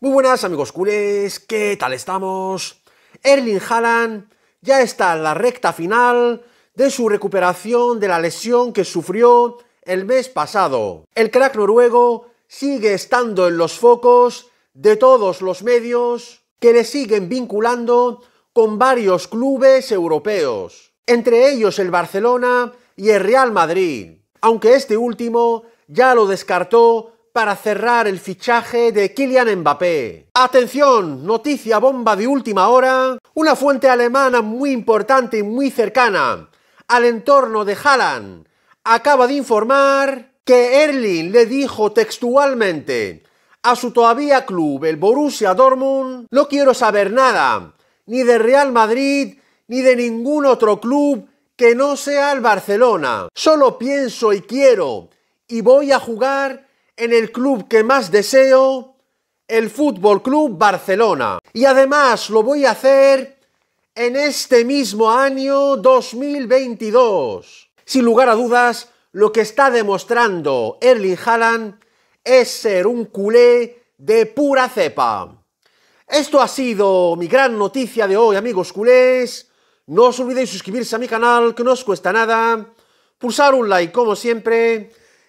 Muy buenas amigos culés, ¿qué tal estamos? Erling Haaland ya está en la recta final de su recuperación de la lesión que sufrió el mes pasado. El crack noruego sigue estando en los focos de todos los medios que le siguen vinculando con varios clubes europeos, entre ellos el Barcelona y el Real Madrid, aunque este último ya lo descartó para cerrar el fichaje de Kylian Mbappé. Atención, noticia bomba de última hora. Una fuente alemana muy importante y muy cercana al entorno de Haaland acaba de informar que Erling le dijo textualmente a su todavía club, el Borussia Dortmund, no quiero saber nada, ni de Real Madrid, ni de ningún otro club que no sea el Barcelona. Solo pienso y quiero, y voy a jugar en el club que más deseo, el Fútbol Club Barcelona. Y además lo voy a hacer en este mismo año 2022. Sin lugar a dudas, lo que está demostrando Erling Haaland es ser un culé de pura cepa. Esto ha sido mi gran noticia de hoy, amigos culés. No os olvidéis suscribirse a mi canal, que no os cuesta nada. Pulsar un like, como siempre